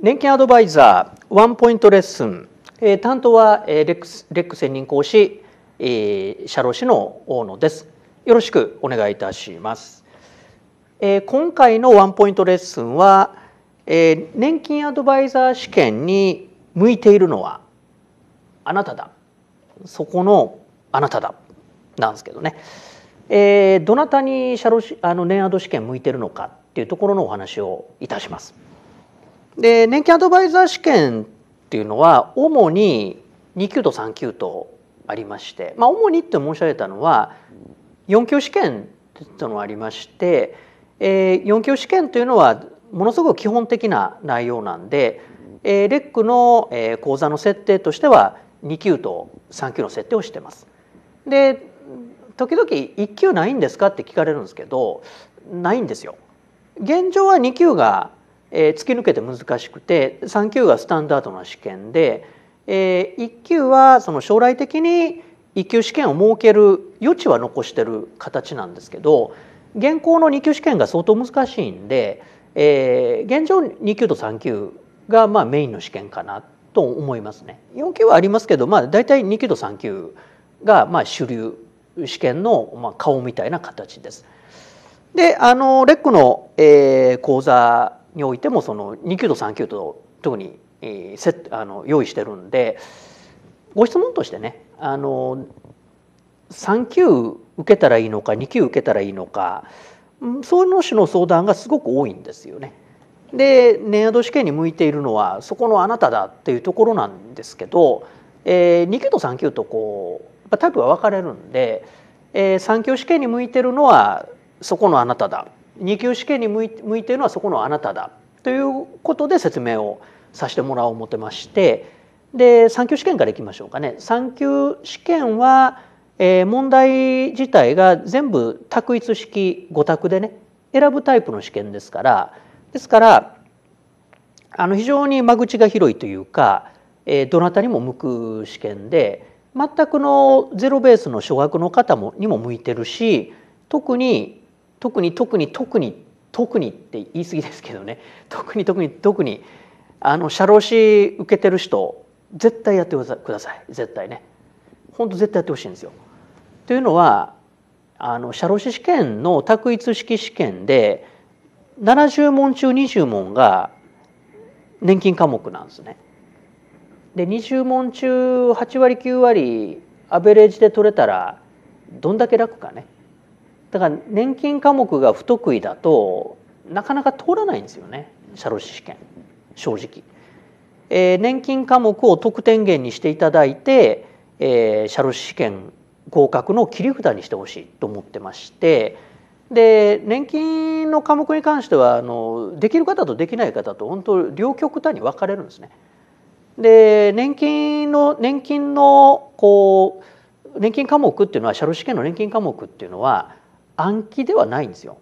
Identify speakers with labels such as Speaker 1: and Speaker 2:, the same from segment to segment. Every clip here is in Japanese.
Speaker 1: 年金アドバイザーワンポイントレッスン、え担当は、えレックスレック専任講師、え社労士の大野ですよろしくお願いいたします、え今回のワンポイントレッスンは、え年金アドバイザー試験に向いているのはあなただそこのあなただなんですけどね、えー、どなたに社労士あの年アド試験向いてるのかっていうところのお話をいたしますで年金アドバイザー試験っていうのは主に2級と3級とありまして、まあ、主にって申し上げたのは4級試験っていうのがありまして、えー、4級試験というのはものすごく基本的な内容なんで、えー、レックの、え講座の設定としては2級と3級の設定をしてます。で時々1級ないんですかって聞かれるんですけどないんですよ。現状は2級がえー、突き抜けて難しくて3級がスタンダードな試験で、えー、1級はその将来的に1級試験を設ける余地は残してる形なんですけど現行の2級試験が相当難しいんで、えー、現状2級と3級がまあメインの試験かなと思いますね。4級はありますけど、まあ、大体2級と3級がまあ主流試験のまあ顔みたいな形です。であのレックの、えー、講座においてもその2級と3級と特にセッあの用意してるんでご質問としてねあの3級受けたらいいのか2級受けたらいいのかその種の相談がすごく多いんですよね。で年宿試験に向いているのはそこのあなただっていうところなんですけど、えー、2級と3級とこうタイプが分かれるんで、えー、3級試験に向いてるのはそこのあなただ2級試験に向いているのはそこのあなただということで説明をさせてもらおう思ってましてで3級試験からいきましょうかね。3級試験は、えー、問題自体が全部択一式5択でね選ぶタイプの試験ですからですからあの非常に間口が広いというか、えー、どなたにも向く試験で全くのゼロベースの初学の方もにも向いてるし特に特に特に特に特にって言い過ぎですけどね特に特に特にあの社労士受けてる人絶対やってください絶対ね本当絶対やってほしいんですよ。というのはあの社労士試験の択一式試験で70問中20問が年金科目なんですね。で20問中8割9割アベレージで取れたらどんだけ楽かね。だから年金科目が不得意だとなかなか通らないんですよね社労士試験正直、えー、年金科目を得点源にしていただいて、えー、社労士試験合格の切り札にしてほしいと思ってましてで年金の科目に関してはあのできる方とできない方と本当両極端に分かれるんですね。で年金の年金のこう年金科目っていうのは社労試験の年金科目っていうのは暗記ではないんですよ。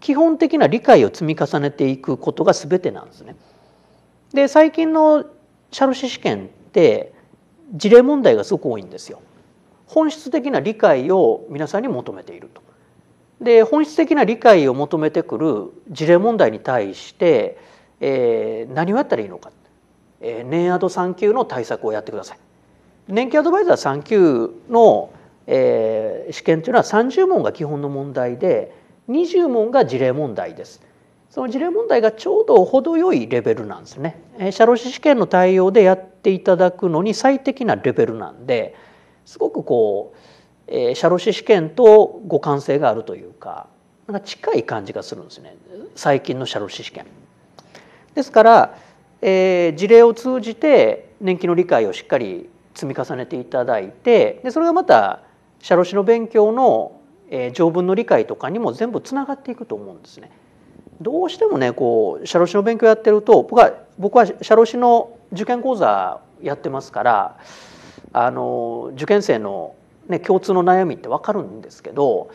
Speaker 1: 基本的な理解を積み重ねていくことが全てなんですね。で最近のシャルシ試験って事例問題がすごく多いんですよ。本質的な理解を皆さんに求めていると。で本質的な理解を求めてくる事例問題に対して、えー、何をやったらいいのか、えー、年アド3級の対策をやってください。年金アドバイザー3級のえー、試験というのは30問が基本の問題で20問が事例問題です。その事例問題がちょうど程よいレベルなんですね。え社労士試験の対応でやっていただくのに最適なレベルなんですごくこう、えー、社労士試験と互換性があるというかなんか近い感じがするんですね最近の社労士試験。ですから、えー、事例を通じて年金の理解をしっかり積み重ねていただいてでそれがまた社労士の勉強の、えー、条文の理解とかにも全部つながっていくと思うんですね。どうしてもねこう社労士の勉強やってると僕は僕は社労士の受験講座やってますからあの受験生の、ね、共通の悩みって分かるんですけど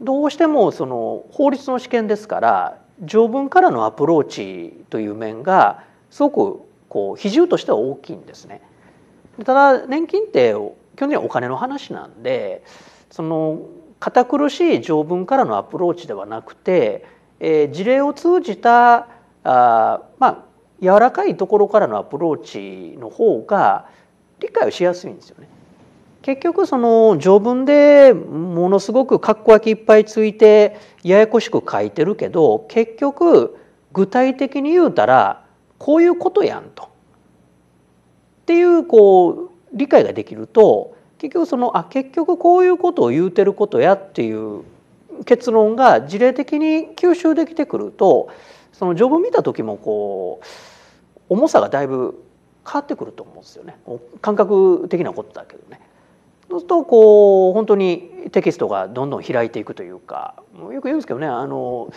Speaker 1: どうしてもその法律の試験ですから条文からのアプローチという面がすごくこう比重としては大きいんですね。ただ年金って基本的にはお金の話なんでその堅苦しい条文からのアプローチではなくて、えー、事例を通じたあまあ柔らかいところからのアプローチの方が理解をしやすいんですよね。結局その条文でものすごくかっこ焼きいっぱいついてややこしく書いてるけど結局具体的に言うたらこういうことやんと。っていうこう理解ができると結局そのあ結局こういうことを言うてることやっていう結論が事例的に吸収できてくるとその条文見た時もこう重さがだいぶ変わってくると思うんですよね感覚的なことだけどね。そうするとこう本当にテキストがどんどん開いていくというかよく言うんですけどねあの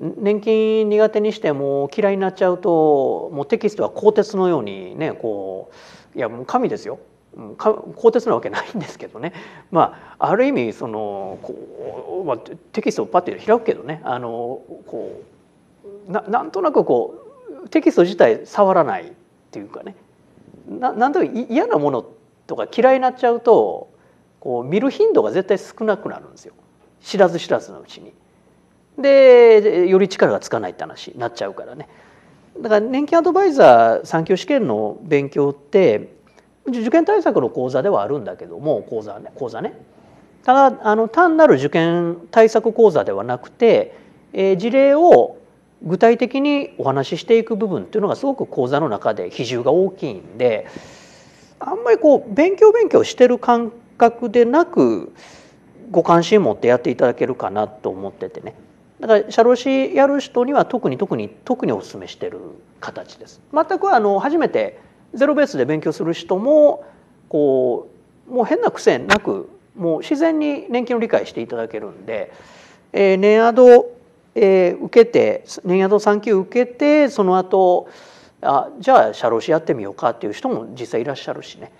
Speaker 1: 年金苦手にしても嫌いになっちゃうともうテキストは鋼鉄のようにねこういやもう神ですよ鋼鉄なわけないんですけどね、まあ、ある意味そのこう、まあ、テキストをパッて開くけどねあのこうななんとなくこうテキスト自体触らないっていうかねななんとなく嫌なものとか嫌いになっちゃうとこう見る頻度が絶対少なくなるんですよ知らず知らずのうちに。でより力がつかないって話になっちゃうからね。だから年金アドバイザー産休試験の勉強って受験対策の講座ではあるんだけども講座ね講座ねただあの単なる受験対策講座ではなくて、えー、事例を具体的にお話ししていく部分っていうのがすごく講座の中で比重が大きいんであんまりこう勉強勉強してる感覚でなくご関心持ってやっていただけるかなと思っててね。だから社労士やる人には特に特に特にお勧めしてる形です。全くあの初めてゼロベースで勉強する人もこうもう変な癖なくもう自然に年金を理解していただけるんで、えー、年アド、えー、受けて年アド3級受けてその後あじゃあ社労士やってみようかっていう人も実際いらっしゃるしね。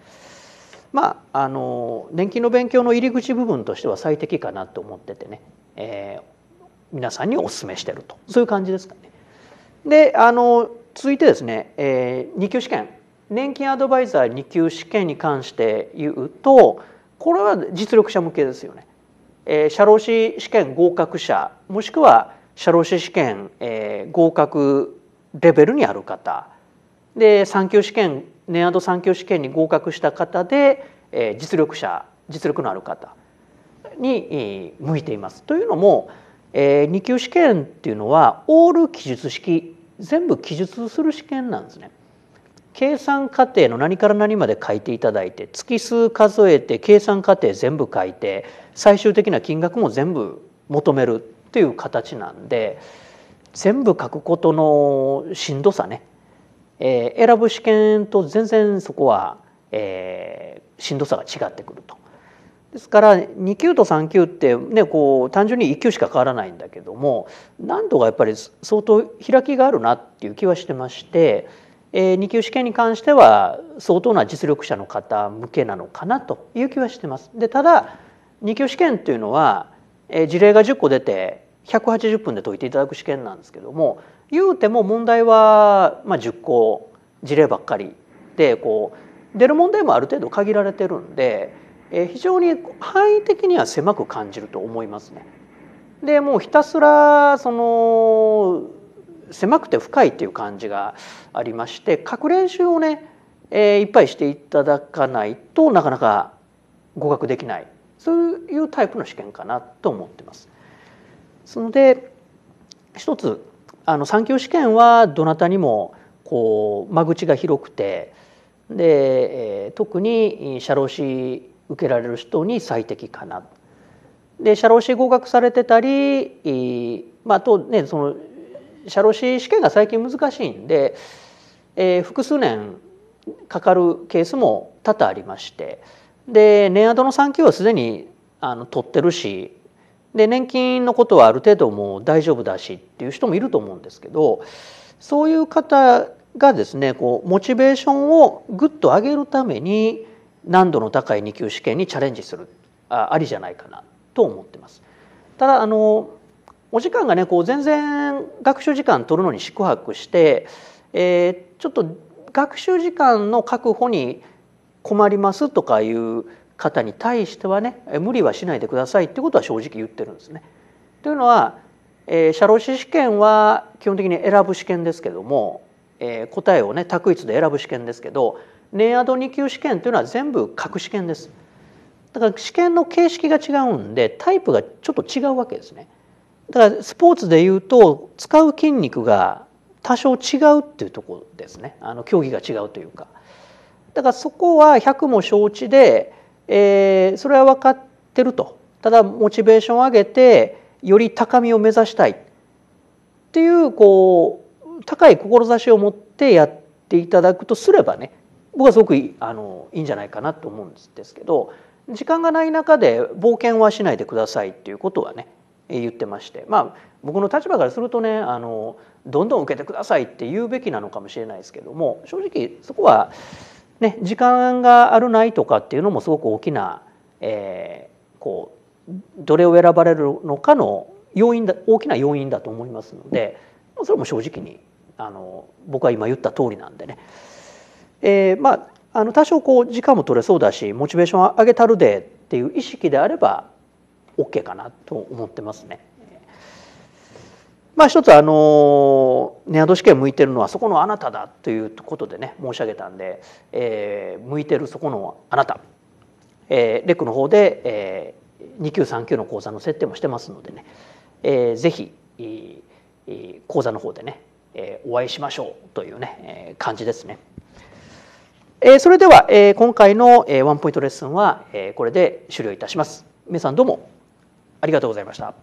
Speaker 1: まあ、あの年金の勉強の入り口部分としては最適かなと思っててね、えー、皆さんにお勧めしてるとそういう感じですかね。であの続いてですね、えー、2級試験年金アドバイザー2級試験に関して言うとこれは実力者向けですよね。えー、社労士試験合格者もしくは社労士試験、えー、合格レベルにある方で3級試験年アド3級試験に合格した方で、えー、実力者実力のある方に向いています。というのもえー、2級試験っていうのはオール記述式全部記述する試験なんですね。計算過程の何から何まで書いていただいて月数数えて計算過程全部書いて最終的な金額も全部求めるっていう形なんで全部書くことのしんどさね、えー、選ぶ試験と全然そこは、えー、しんどさが違ってくると。ですから2級と3級って、ね、こう単純に1級しか変わらないんだけども難度がやっぱり相当開きがあるなっていう気はしてまして、2級試験に関しては相当な実力者の方向けなのかなという気はしてます。でただ2級試験っていうのは、事例が10個出て180分で解いていただく試験なんですけども言うても問題は、まあ、10個事例ばっかりでこう出る問題もある程度限られてるんで。え非常に範囲的には狭く感じると思いますね。でもうひたすらその狭くて深いっていう感じがありまして各練習をね、えー、いっぱいしていただかないとなかなか合格できないそういうタイプの試験かなと思ってます。そので一つあの3級試験はどなたにもこう間口が広くてで、えー、特に社労士受けられる人に最適かな。で社労士合格されてたり、まあとね、その社労士試験が最近難しいんで、えー、複数年かかるケースも多々ありましてで年アドの産休はすでにあの取ってるしで年金のことはある程度もう大丈夫だしっていう人もいると思うんですけどそういう方がですねこうモチベーションをぐっと上げるために難度の高い2級試験にチャレンジするあありじゃないかなと思ってます。ただあのお時間がねこう全然学習時間取るのに宿泊して、えー、ちょっと学習時間の確保に困りますとかいう方に対してはね無理はしないでくださいっていうことは正直言ってるんですね。というのは、えー、社労士試験は基本的に選ぶ試験ですけども、えー、答えをね択一で選ぶ試験ですけどレアド2級試験というのは全部各試験です。だから試験の形式が違うんでタイプがちょっと違うわけですね。だからスポーツでいうと使う筋肉が多少違うっていうところですねあの競技が違うというかだからそこは100も承知で、えー、それは分かってるとただモチベーションを上げてより高みを目指したいっていうこう高い志を持ってやっていただくとすればね僕はすごくあのいいんじゃないかなと思うんですけど時間がない中で冒険はしないでくださいっていうことはね言ってましてまあ僕の立場からするとねあのどんどん受けてくださいって言うべきなのかもしれないですけども正直そこは、ね、時間があるないとかっていうのもすごく大きな、えー、こうどれを選ばれるのかの要因だ大きな要因だと思いますのでそれも正直にあの僕は今言った通りなんでねえー、まああの多少こう時間も取れそうだしモチベーション上げたるでっていう意識であれば OK かなと思ってますね。まあ一つあのネアド試験向いてるのはそこのあなただということでね申し上げたんで、えー、向いてるそこのあなた、えー、レックの方で、えー、2級3級の講座の設定もしてますのでね、えー、ぜひ、え講座の方でね、えー、お会いしましょうというね、えー、感じですね。えそれでは、え今回の、えワンポイントレッスンは、えこれで終了いたします。皆さんどうもありがとうございました。